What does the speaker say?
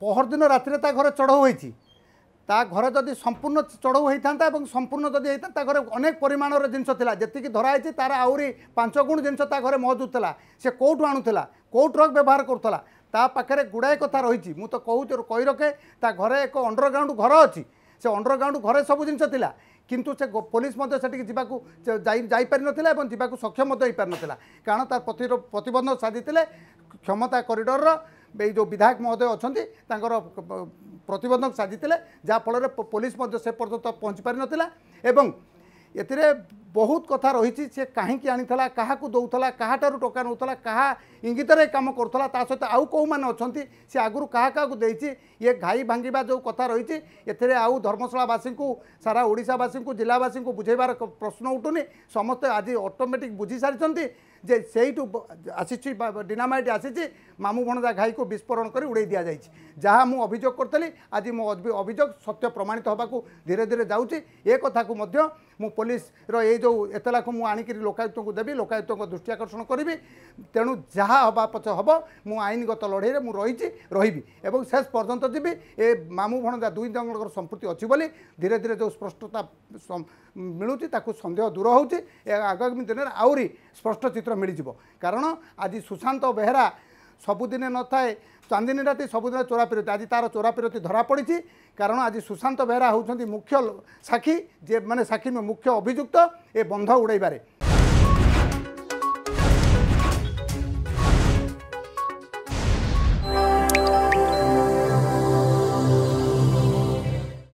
ପହରଦିନ ରାତିରେ ତା ଘରେ ଚଢ଼ଉ ହୋଇଛି ତା ଘରେ ଯଦି ସମ୍ପୂର୍ଣ୍ଣ ଚଢ଼ଉ ହୋଇଥାନ୍ତା ଏବଂ ସମ୍ପୂର୍ଣ୍ଣ ଯଦି ହୋଇଥାନ୍ତା ତା ଘରେ ଅନେକ ପରିମାଣର ଜିନିଷ ଥିଲା ଯେତିକି ଧରା ହୋଇଛି ତା'ର ଆହୁରି ପାଞ୍ଚ ଗୁଣ ଜିନିଷ ତା ଘରେ ମହଜୁଦ ଥିଲା ସେ କେଉଁଠୁ ଆଣୁଥିଲା କେଉଁ ଟ୍ରକ୍ ବ୍ୟବହାର କରୁଥିଲା ତା ପାଖରେ ଗୁଡ଼ାଏ କଥା ରହିଛି ମୁଁ ତ କହୁଛି କହି ରଖେ ତା ଘରେ ଏକ ଅଣ୍ଡରଗ୍ରାଉଣ୍ଡ ଘର ଅଛି ସେ ଅଣ୍ଡରଗ୍ରାଉଣ୍ଡ ଘରେ ସବୁ ଜିନିଷ ଥିଲା କିନ୍ତୁ ସେ ପୋଲିସ ମଧ୍ୟ ସେଠିକି ଯିବାକୁ ଯାଇପାରିନଥିଲା ଏବଂ ଯିବାକୁ ସକ୍ଷମ ମଧ୍ୟ ହୋଇପାରିନଥିଲା କାରଣ ତା ପ୍ରତିବନ୍ଧକ ସାଧିଥିଲେ କ୍ଷମତା କରିଡ଼ରର ଏଇ ଯେଉଁ ବିଧାୟକ ମହୋଦୟ ଅଛନ୍ତି ତାଙ୍କର ପ୍ରତିବନ୍ଧକ ସାଜିଥିଲେ ଯାହାଫଳରେ ପୋଲିସ ମଧ୍ୟ ସେ ପର୍ଯ୍ୟନ୍ତ ପହଞ୍ଚି ପାରିନଥିଲା ଏବଂ ଏଥିରେ ବହୁତ କଥା ରହିଛି ସେ କାହିଁକି ଆଣିଥିଲା କାହାକୁ ଦେଉଥିଲା କାହାଠାରୁ ଟଙ୍କା ନେଉଥିଲା କାହା ଇଙ୍ଗିତରେ କାମ କରୁଥିଲା ତା ସହିତ ଆଉ କେଉଁମାନେ ଅଛନ୍ତି ସେ ଆଗରୁ କାହା କାହାକୁ ଦେଇଛି ଏ ଘାଇ ଭାଙ୍ଗିବା ଯେଉଁ କଥା ରହିଛି ଏଥିରେ ଆଉ ଧର୍ମଶାଳାବାସୀଙ୍କୁ ସାରା ଓଡ଼ିଶାବାସୀଙ୍କୁ ଜିଲ୍ଲାବାସୀଙ୍କୁ ବୁଝେଇବାର ପ୍ରଶ୍ନ ଉଠୁନି ସମସ୍ତେ ଆଜି ଅଟୋମେଟିକ୍ ବୁଝିସାରିଛନ୍ତି ଯେ ସେଇଠୁ ଆସିଛି ଡିନାମାଇଟ୍ ଆସିଛି ମାମୁଁ ଭଣଜା ଘାଇକୁ ବିସ୍ଫୋରଣ କରି ଉଡ଼େଇ ଦିଆଯାଇଛି ଯାହା ମୁଁ ଅଭିଯୋଗ କରିଥିଲି ଆଜି ମୋ ଅଭିଯୋଗ ସତ୍ୟ ପ୍ରମାଣିତ ହେବାକୁ ଧୀରେ ଧୀରେ ଯାଉଛି ଏ କଥାକୁ ମଧ୍ୟ ମୁଁ ପୋଲିସର ଏଇ ଯେଉଁ ଏତଲାକୁ ମୁଁ ଆଣିକରି ଲୋକାୟୁକ୍ତଙ୍କୁ ଦେବି ଲୋକାୟୁକ୍ତଙ୍କ ଦୃଷ୍ଟି ଆକର୍ଷଣ କରିବି ତେଣୁ ଯାହା ହେବା ପଛେ ହେବ ମୁଁ ଆଇନଗତ ଲଢ଼େଇରେ ମୁଁ ରହିଛି ରହିବି ଏବଂ ଶେଷ ପର୍ଯ୍ୟନ୍ତ ଯିବି ଏ ମାମୁଁ ଭଣଜା ଦୁଇ ଜଣଙ୍କର ସମ୍ପୃକ୍ତି ଅଛି ବୋଲି ଧୀରେ ଧୀରେ ଯେଉଁ ସ୍ପଷ୍ଟତା ମିଳୁଛି ତାକୁ ସନ୍ଦେହ ଦୂର ହେଉଛି ଆଗାମୀ ଦିନରେ ଆହୁରି ସ୍ପଷ୍ଟ ଚିତ୍ର ମିଳିଯିବ କାରଣ ଆଜି ସୁଶାନ୍ତ ବେହେରା ସବୁଦିନେ ନଥାଏ ଚାନ୍ଦିନୀ ରାତି ସବୁଦିନେ ଚୋରାପିରତି ଆଜି ତା'ର ଚୋରାପିରତି ଧରାପଡ଼ିଛି କାରଣ ଆଜି ସୁଶାନ୍ତ ବେହେରା ହେଉଛନ୍ତି ମୁଖ୍ୟ ସାକ୍ଷୀ ଯେ ମାନେ ସାକ୍ଷୀ ମୁଖ୍ୟ ଅଭିଯୁକ୍ତ ଏ ବନ୍ଧ ଉଡ଼ାଇବାରେ